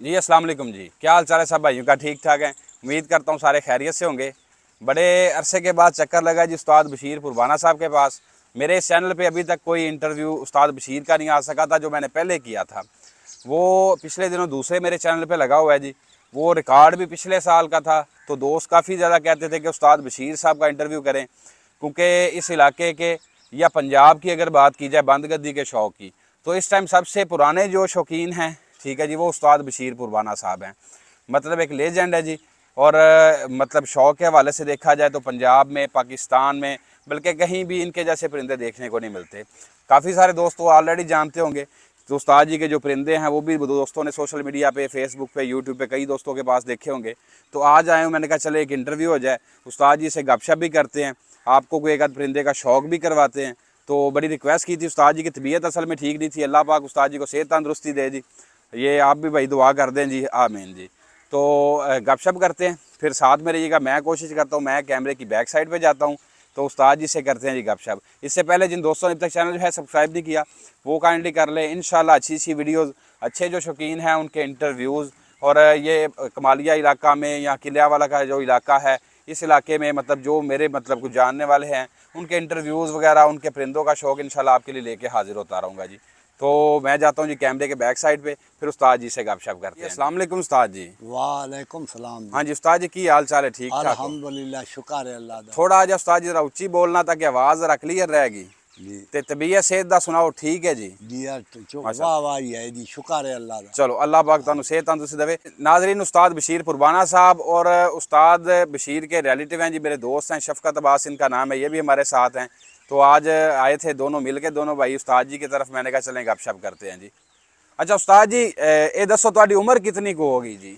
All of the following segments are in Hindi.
जी अस्सलाम वालेकुम जी क्या हाल चाल है सब भाइयों का ठीक ठाक है उम्मीद करता हूँ सारे खैरियत से होंगे बड़े अरसे के बाद चक्कर लगा जी उस्ताद बशीर पुरवाना साहब के पास मेरे इस चैनल पे अभी तक कोई इंटरव्यू उस्ताद बशीर का नहीं आ सका था जो मैंने पहले किया था वो पिछले दिनों दूसरे मेरे चैनल पर लगा हुआ है जी वो रिकॉर्ड भी पिछले साल का था तो दोस्त काफ़ी ज़्यादा कहते थे कि उस्ताद बशीर साहब का इंटरव्यू करें क्योंकि इस इलाके के या पंजाब की अगर बात की जाए गद्दी के शौक़ की तो इस टाइम सबसे पुराने जो शौकीन हैं ठीक है जी वो उस्ताद बशीर पुरवाना साहब हैं मतलब एक लेजेंड है जी और मतलब शौक के हवाले से देखा जाए तो पंजाब में पाकिस्तान में बल्कि कहीं भी इनके जैसे परिंदे देखने को नहीं मिलते काफ़ी सारे दोस्त ऑलरेडी तो जानते होंगे तो उस्ताद जी के जो परिंदे हैं वो भी दोस्तों ने सोशल मीडिया पे फेसबुक पे यूट्यूब पे कई दोस्तों के पास देखे होंगे तो आज आए हूँ मैंने कहा चले एक इंटरव्यू हो जाए उस्ताद जी से गपशप भी करते हैं आपको कोई एक आध परिंदे का शौक भी करवाते हैं तो बड़ी रिक्वेस्ट की थी उस्ताद जी की तबीयत असल में ठीक नहीं थी अल्लाह पाक उस्ताद जी को सेहत तंदरुस्ती दे दी ये आप भी भाई दुआ कर दें जी आमीन जी तो गपशप करते हैं फिर साथ में रहिएगा मैं कोशिश करता हूँ मैं कैमरे की बैक साइड पर जाता हूँ तो उस्ताद जी से करते हैं जी गपशप इससे पहले जिन दोस्तों ने अब तक चैनल जो है सब्सक्राइब नहीं किया वो काइंडली कर लें इन अच्छी अच्छी वीडियोज़ अच्छे जो शौकीन हैं उनके इंटरव्यूज़ और ये कमालिया इलाका में या किला वाला का जो इलाका है इस इलाके में मतलब जो मेरे मतलब कुछ जानने वाले हैं उनके इंटरव्यूज़ वगैरह उनके परिंदों का शौक़ इन आपके लिए लेके हाज़िर होता रहूँगा जी तो मैं जाता हूँ जी कैमरे के बैक साइड पे फिर उस्ताद जी से गपशप करते हैं अस्सलाम वालेकुम उस्ताद जी वालेकुम सलाम हाँ जी उस्ताद जी की हाल चाल है ठीक अल्हम्दुलिल्लाह शुक्र है अल्लाह थोड़ा आज उस्ताद जी जरा उच्ची बोलना ताकि आवाज़ जरा क्लियर रहेगी तबीयत सेहत का सुनाओ ठीक है ਹੈ ਜੀ ਜੀ ਵਾਹ ਵਾਹ ਹੈ ਜੀ ਸ਼ੁਕਰ ਹੈ ਅੱਲਾ ਦਾ ਚਲੋ ਅੱਲਾ ਪਾਕ हैं जी मेरे दोस्त हैं शफकत अब्बास इनका नाम है ये भी हमारे साथ हैं तो आज आए थे दोनों मिलके दोनों भाई उस्ताद जी की तरफ मैंने कहा चलें गपशप करते हैं जी अच्छा उस्ताद जी ये दसो थोड़ी उम्र कितनी को होगी जी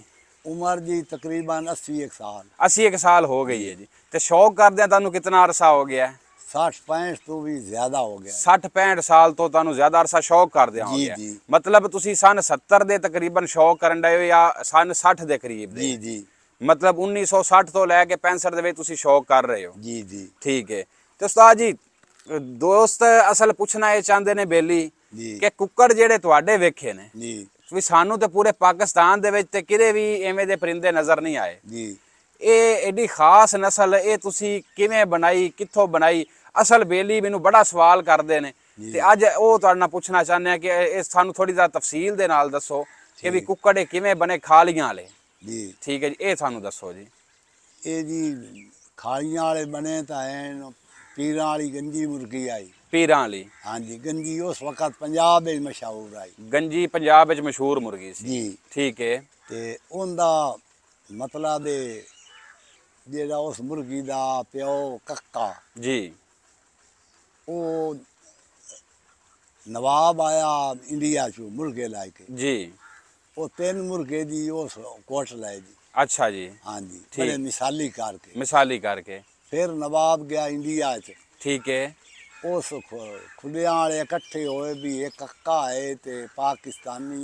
उम्र जी तकरीबन अस्सी एक साल अस्सी एक साल हो गई है जी तो शौक करद तुम कितना अरसा हो गया साठ पैंठ तो भी ज्यादा हो गया सठ पैंठ साल तो तुम ज्यादा अरसा शौक कर दिया जी, जी। मतलब तुसी सन सत्तर दे तकरीबन शौक करन डे हो या सन सठ दे करीब जी जी मतलब 1960 तो लैके पैंसठ ਦੇ ਵਿੱਚ ਤੁਸੀਂ ਸ਼ੌਕ ਕਰ ਰਹੇ ਹੋ ਜੀ ਜੀ ਠੀਕ ਹੈ ਤੇ ਦੋਸਤ ਅਸਲ ਪੁੱਛਣਾ ਇਹ ਚਾਹੁੰਦੇ ਨੇ ਬੇਲੀ ਕਿ ਕੁੱਕੜ ਜਿਹੜੇ ਤੁਹਾਡੇ ਵੇਖੇ ਨੇ ਜੀ ਵੀ ਸਾਨੂੰ ਤੇ ਪੂਰੇ ਪਾਕਿਸਤਾਨ ਦੇ ਵਿੱਚ ਤੇ ਕਿਤੇ ਵੀ ਐਵੇਂ ਦੇ ਪਰਿੰਦੇ ਨਜ਼ਰ ਨਹੀਂ ਆਏ ਜੀ ਇਹ ਐਡੀ ਖਾਸ ਨਸਲ ਇਹ ਤੁਸੀਂ ਕਿਵੇਂ ਬਣਾਈ ਕਿੱਥੋਂ ਬਣਾਈ ਅਸਲ ਬੇਲੀ ਮੈਨੂੰ ਬੜਾ ਸਵਾਲ ਕਰਦੇ ਨੇ ਤੇ ਅੱਜ ਉਹ ਤੁਹਾਡੇ ਨਾਲ ਪੁੱਛਣਾ ਚਾਹੁੰਦੇ ਆ ਕਿ ਇਹ ਸਾਨੂੰ ਥੋੜੀ ਜ਼ਿਆਦਾ ਤਫਸੀਲ ਦੇ ਨਾਲ ਦੱਸੋ ਕਿ ਵੀ ਕੁੱਕੜ ਕਿਵੇਂ ਬਣੇ ਖਾਲੀਆਂ ਵਾਲੇ ਜੀ ਠੀਕ ਹੈ ਜੀ ਇਹ ਸਾਨੂੰ ਦੱਸੋ ਜੀ ਇਹ ਜੀ ਖਾਲੀਆਂ ਵਾਲੇ ਬਣੇ ਤਾਂ ਐਨ ਪੀਰਾਂ ਵਾਲੀ ਗੰਜੀ ਮੁਰਗੀ ਆਈ ਪੀਰਾਂ ਵਾਲੀ ਹਾਂਜੀ ਗੰਜੀ ਉਸ ਵਕਤ ਪੰਜਾਬ ਵਿੱਚ ਮਸ਼ਹੂਰ ਆਈ ਗੰਜੀ ਪੰਜਾਬ ਵਿੱਚ ਮਸ਼ਹੂਰ ਮੁਰਗੀ ਸੀ ਜੀ ਠੀਕ ਹੈ ਤੇ ਉਹਦਾ ਮਤਲਬ ਦੇ ਜਿਹੜਾ ਉਸ ਮੁਰਗੀ ਦਾ ਪਿਓ ਕੱਕਾ ਜੀ ਉਹ ਨਵਾਬ ਆਇਆ ਇੰਡੀਆ ਚੋਂ ਮੁਰਗੇ ਲੈ ਕੇ ਜੀ ਉਹ ਤਿੰਨ ਮੁਰਗੇ ਦੀ ਉਸ ਕੋਟ ਲੈ ਜੀ ਅੱਛਾ ਜੀ ਹਾਂਜੀ ਬੜੇ ਮਿਸਾਲੀ ਕਰਕੇ ਮਿਸਾਲੀ ਕਰਕੇ फिर नवाब गया इंडिया ठीक है उस खुले कट्ठे होए पाकिस्तानी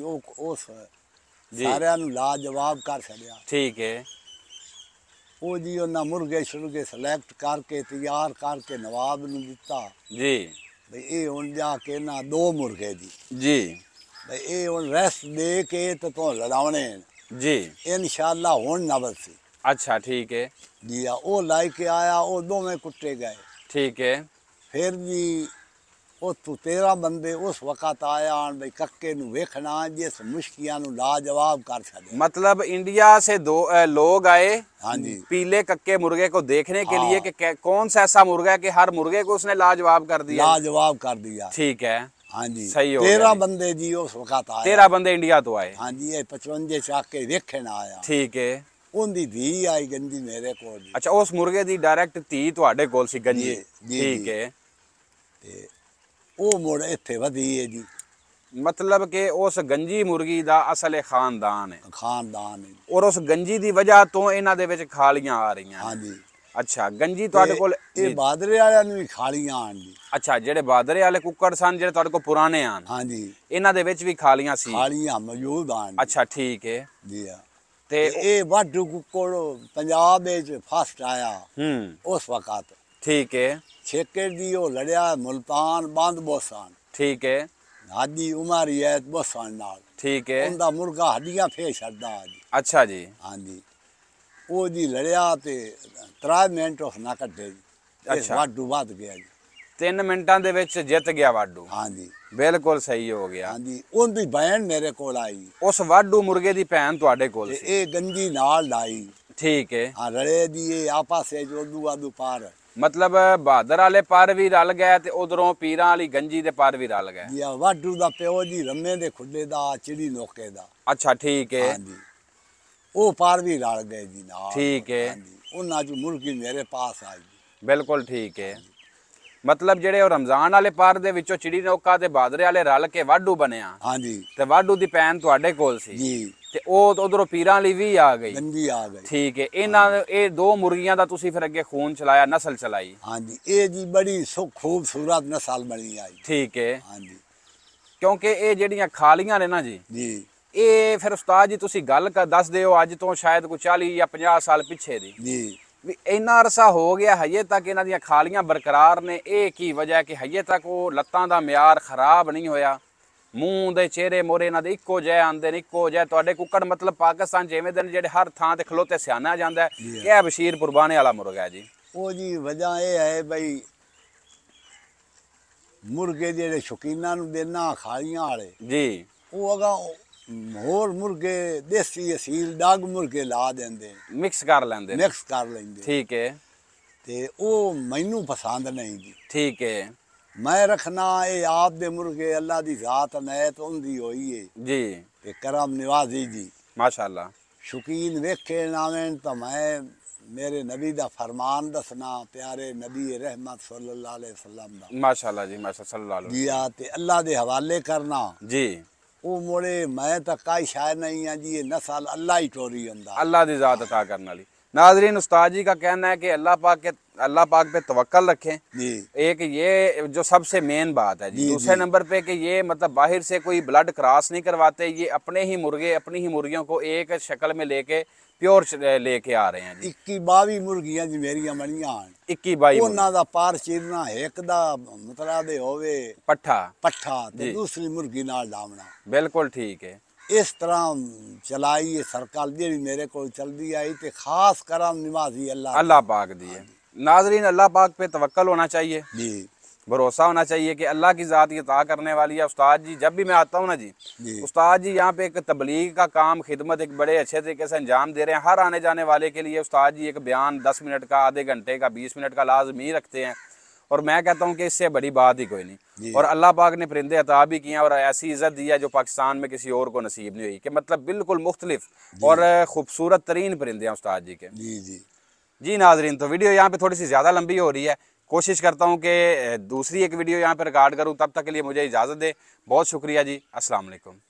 उस सारे लाजवाब कर छड़िया ठीक है वो जी उन्हें मुर्गे शुरुगे सिलेक्ट करके तैयार करके नवाब ने दिता जी भाई ये हूँ जाके ना दो मुर्गे दी जी भाई ये हूँ रेस्ट दे के तो, तो लड़ाने जी इन शाला हूँ अच्छा ठीक है दिया वो लाई के आया वो दो में कुटे गए ठीक है फिर भी वो तू तेरा बंदे उस वक़्त आया भाई कक्के नु वेखना जिस मुश्किया नु लाजवाब कर छे मतलब इंडिया से दो लोग आए हाँ जी पीले कक्के मुर्गे को देखने के हाँ। लिए कि कौन सा ऐसा मुर्गा है कि हर मुर्गे को उसने लाजवाब कर दिया लाजवाब कर दिया ठीक है हाँ जी सही हो तेरा बंदे जी उस वक़्त आए तेरा बंदे इंडिया तो आए हाँ जी पचवंजे चाके ना आया ठीक है ਉਹਦੀ ਵੀ ਆਈ ਗੰਦੀ ਮੇਰੇ ਕੋਲ ਜੀ। ਅੱਛਾ ਉਸ ਮੁਰਗੇ ਦੀ ਡਾਇਰੈਕਟ ਧੀ ਤੁਹਾਡੇ ਕੋਲ ਸੀ ਗੰਜੀ ਠੀਕ ਹੈ ਤੇ ਉਹ ਮੁਰ ਇੱਥੇ ਵਧੀ ਹੈ ਜੀ ਮਤਲਬ ਕਿ ਉਸ ਗੰਜੀ ਮੁਰਗੀ ਦਾ ਅਸਲ ਖਾਨਦਾਨ ਹੈ ਖਾਨਦਾਨ ਹੈ ਔਰ ਉਸ ਗੰਜੀ ਦੀ ਵਜ੍ਹਾ ਤੋਂ ਇਹਨਾਂ ਦੇ ਵਿੱਚ ਖਾਲੀਆਂ ਆ ਰਹੀਆਂ ਹਾਂ ਜੀ ਅੱਛਾ ਗੰਜੀ ਤੁਹਾਡੇ ਕੋਲ ਇਹ- ਬਾਦਰੇ ਵਾਲਿਆਂ ਨੂੰ ਵੀ ਖਾਲੀਆਂ ਆਣ ਜੀ ਅੱਛਾ ਜਿਹੜੇ ਬਾਦਰੇ ਵਾਲੇ ਕੁੱਕੜ ਸਨ ਜਿਹੜੇ ਤੁਹਾਡੇ ਕੋਲ ਪੁਰਾਣੇ ਆਣ ਹਾਂ ਜੀ ਇਹਨਾਂ ਦੇ ਵਿੱਚ ਵੀ ਖਾਲੀਆਂ ਸੀ ਖਾਲੀਆਂ ਮੌਜੂਦ ਆਣ ਅੱਛਾ ਠੀਕ ਹੈ ਜੀ ਹਾਂ ਤੇ ਇਹ ਵਾਡੂ ਕੋਲ ਪੰਜਾਬ ਵਿੱਚ ਫਸਟ ਆਇਆ ਹੂੰ ਉਸ ਵਕਤ ਠੀਕ ਹੈ ਛੇਕੇ ਦੀ ਉਹ ਲੜਿਆ ਮੁਲਤਾਨ ਬੰਦ ਬੋਸਾਨ ਠੀਕ ਹੈ ਹਾਦੀ ਉਮਰ ਹੈ ਬੋਸਾਨ ਨਾਲ ਠੀਕ ਹੈ ਉਹਦਾ ਮੁਰਗਾ ਹੱਡੀਆਂ ਫੇਰ ਛੱਡਦਾ ਆਜ ਅੱਛਾ ਜੀ ਹਾਂਜੀ ਉਹ ਜੀ ਲੜਿਆ ਤੇ 3 ਮਿੰਟ ਉਹ ਨਾ ਕੱਢੇ ਅੱਛਾ ਵਾਡੂ ਵੱਧ ਗਿਆ ਜੀ 3 ਮਿੰਟਾਂ ਦੇ ਵਿੱਚ ਜਿੱਤ ਗਿਆ ਵਾਡੂ ਹਾਂਜੀ ਬਿਲਕੁਲ ਸਹੀ ਹੋ ਗਿਆ ਹਾਂਜੀ ਉਹਦੀ ਬੈਣ ਮੇਰੇ ਕੋਲ ਆਈ ਉਸ ਵਾਢੂ ਮੁਰਗੇ ਦੀ ਭੈਣ ਤੁਹਾਡੇ ਕੋਲ ਸੀ ਇਹ ਗੰਜੀ ਨਾਲ ਲਾਈ ਠੀਕ ਹੈ ਆ ਰਲੇ ਦੀ ਇਹ ਆਪਸ ਜੋ ਉਦੂ ਆਦੂ ਪਾਰ ਮਤਲਬ ਬਹਾਦਰ ਵਾਲੇ ਪਰ ਵੀ ਰਲ ਗਏ ਤੇ ਉਧਰੋਂ ਪੀਰਾਂ ਵਾਲੀ ਗੰਜੀ ਦੇ ਪਰ ਵੀ ਰਲ ਗਏ ਜੀ ਆ ਵਾਢੂ ਦਾ ਪਿਓ ਜੀ ਰੰਮੇ ਦੇ ਖੁੱਡੇ ਦਾ ਚਿੜੀ ਨੋਕੇ ਦਾ ਅੱਛਾ ਠੀਕ ਹੈ ਹਾਂਜੀ ਉਹ ਪਾਰ ਵੀ ਰਲ ਗਏ ਜੀ ਨਾਲ ਠੀਕ ਹੈ। ਹਾਂਜੀ ਉਹਨਾਂ ਚ ਮੁਰਗੀ ਮੇਰੇ ਪਾਸ ਆਈ ਬਿਲਕੁਲ ਠੀਕ ਹੈ ਮਤਲਬ ਜਿਹੜੇ ਉਹ ਰਮਜ਼ਾਨ ਵਾਲੇ ਪਾਰ ਦੇ ਵਿੱਚੋਂ ਚਿੜੀ ਨੌਕਾ ਤੇ ਬਾਦਰੇ ਵਾਲੇ ਰਲ ਕੇ ਵਾਢੂ ਬਣਿਆ ਹਾਂਜੀ ਤੇ ਵਾਢੂ ਦੀ ਪੈਨ ਤੁਹਾਡੇ ਕੋਲ ਸੀ ਜੀ ਤੇ ਉਹ ਉਧਰੋਂ ਪੀਰਾਂ ਲਈ ਵੀ ਆ ਗਈ ਵੀ ਆ ਗਈ ਠੀਕ ਹੈ ਇਹਨਾਂ ਇਹ ਦੋ ਮੁਰਗੀਆਂ ਦਾ ਤੁਸੀਂ ਫਿਰ ਅੱਗੇ ਖੂਨ ਚਲਾਇਆ ਨਸਲ ਚਲਾਈ ਹਾਂਜੀ ਇਹ ਜੀ ਬੜੀ ਸੁਖ ਖੂਬਸੂਰਤ ਨਸਲ ਬਣੀ ਆਈ ਠੀਕ ਹੈ ਹਾਂਜੀ ਕਿਉਂਕਿ ਇਹ ਜਿਹੜੀਆਂ ਖਾਲੀਆਂ ਨੇ ਨਾ ਜੀ ਜੀ ਇਹ ਫਿਰ ਉਸਤਾਦ ਜੀ ਤੁਸੀਂ ਗੱਲ ਕਰ ਦੱਸ ਦਿਓ ਅੱਜ ਤੋਂ ਸ਼ਾਇਦ ਕੋ 40 ਜਾਂ 50 ਸਾਲ ਪਿੱਛੇ ਦੀ ਜੀ ਵੀ ਇੰਨਾ ਅਰਸਾ ਹੋ ਗਿਆ ਹਜੇ ਤੱਕ ਇਹਨਾਂ ਦੀਆਂ ਖਾਲੀਆਂ ਬਰਕਰਾਰ ਨੇ ਇਹ ਕੀ ਵਜ੍ਹਾ ਕਿ ਹਜੇ ਤੱਕ ਉਹ ਲੱਤਾਂ ਦਾ ਮਿਆਰ ਖਰਾਬ ਨਹੀਂ ਹੋਇਆ ਮੂੰਹ ਦੇ ਚਿਹਰੇ ਮੋਰੇ ਇਹਨਾਂ ਦੇ ਇੱਕੋ ਜਿਹੇ ਆਂਦੇ ਨੇ ਇੱਕੋ ਜਿਹੇ ਤੁਹਾਡੇ ਕੁੱਕੜ ਮਤਲਬ ਪਾਕਿਸਤਾਨ ਜਿਵੇਂ ਦਿਨ ਜਿਹੜੇ ਹਰ ਥਾਂ ਤੇ ਖਲੋਤੇ ਸਿਆਣਾ ਜਾਂਦਾ ਇਹ ਬਸ਼ੀਰ ਪੁਰਬਾਨੇ ਵਾਲਾ ਮੁਰਗਾ ਜੀ ਉਹ ਜੀ ਵਜ੍ਹਾ ਇਹ ਹੈ ਬਈ ਮੁਰਗੇ ਜਿਹੜੇ ਸ਼ੌਕੀਨਾਂ ਨੂੰ ਦੇਣਾ ਖਾਲੀਆਂ ਵਾਲੇ ਜੀ ਉਹ ਅਗਾ ਹੋਰ ਮੁਰਗੇ ਦੇਸੀ ਅਸੀਲ ਡਾਗ ਮੁਰਗੇ ਲਾ ਦਿੰਦੇ ਮਿਕਸ ਕਰ ਲੈਂਦੇ ਮਿਕਸ ਕਰ ਲੈਂਦੇ ਠੀਕ ਹੈ ਤੇ ਉਹ ਮੈਨੂੰ ਪਸੰਦ ਨਹੀਂ ਜੀ ਠੀਕ ਹੈ वेखे तो मेरे नबी का फरमान दसना प्यारे नबी रहमत सल्लल्लाहु अलैहि वसल्लम दा माशाल्लाह जी माशा सल्लल्लाहु अलैहि जी ते अल्लाह दे हवाले करना जी ਉਹ ਮੋੜੇ ਮੈਂ ਤਾਂ ਕਾਈ ਸ਼ਾਇਰ ਨਹੀਂ ਆ ਜੀ ਇਹ ਨਸਲ ਅੱਲਾ ਹੀ ਟੋਰੀ ਹੁੰਦਾ ਅੱਲਾ ਦੀ ਜ਼ਾਤ عطا ਕਰਨ ਵਾਲੀ नाजरीन उस्ताद जी का कहना है कि अल्लाह पाक के अल्लाह पाक पे तवक्ल रखें जी एक ये जो सबसे मेन बात है जी दूसरे नंबर पे कि ये मतलब बाहर से कोई ब्लड क्रॉस नहीं करवाते ये अपने ही मुर्गे अपनी ही मुर्गियों को एक शक्ल में लेके प्योर लेके आ रहे हैं इक्की बावी मुर्गियां जी मेरिया बनिया इक्की बाई ਉਹਨਾਂ ਦਾ ਪਾਰ ਚੀਰਨਾ ਇੱਕ ਦਾ ਮਤਲਬ ਦੇ ਹੋਵੇ ਪੱਠਾ ਪੱਠਾ ਤੇ ਦੂਸਰੀ ਮੁਰਗੀ ਨਾਲ ਲਾਵਣਾ ਬਿਲਕੁਲ ਠੀਕ ਹੈ इस तरह चलाई सरकार जी मेरे को चल दी आई ते खास कर नमाजी अल्लाह अल्लाह पाक दी है हाँ नाजरीन अल्लाह पाक पे तवक्ल होना चाहिए जी भरोसा होना चाहिए कि अल्लाह की ज़ात ये ता करने वाली है उस्ताद जी जब भी मैं आता हूँ ना जी, जी। उस्ताद जी यहाँ पे एक तबलीग का काम खिदमत एक बड़े अच्छे तरीके से अंजाम दे रहे हैं हर आने जाने वाले के लिए उस्ताद जी एक बयान दस मिनट का आधे घंटे का बीस मिनट का लाजमी रखते हैं और मैं कहता हूँ कि इससे बड़ी बात ही कोई नहीं और अल्लाह पाक ने परिंदे अता भी किए और ऐसी इज़्ज़त दी है जो पाकिस्तान में किसी और को नसीब नहीं हुई कि मतलब बिल्कुल मुख्तलिफ और खूबसूरत तरीन परिंदे हैं उस्ताद जी के जी जी जी नाजरीन तो वीडियो यहाँ पे थोड़ी सी ज़्यादा लंबी हो रही है कोशिश करता हूँ कि दूसरी एक वीडियो यहाँ पे रिकॉर्ड करूँ तब तक के लिए मुझे इजाज़त दे बहुत शुक्रिया जी असलकम